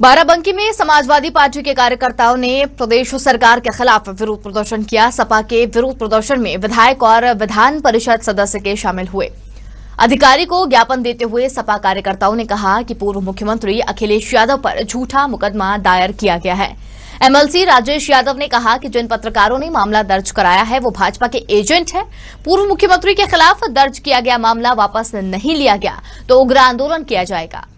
बाराबंकी में समाजवादी पार्टी के कार्यकर्ताओं ने प्रदेश सरकार के खिलाफ विरोध प्रदर्शन किया सपा के विरोध प्रदर्शन में विधायक और विधान परिषद सदस्य के शामिल हुए अधिकारी को ज्ञापन देते हुए सपा कार्यकर्ताओं ने कहा कि पूर्व मुख्यमंत्री अखिलेश यादव पर झूठा मुकदमा दायर किया गया है एमएलसी राजेश यादव ने कहा कि जिन पत्रकारों ने मामला दर्ज कराया है वो भाजपा के एजेंट हैं पूर्व मुख्यमंत्री के खिलाफ दर्ज किया गया मामला वापस नहीं लिया गया तो उग्र आंदोलन किया जाएगा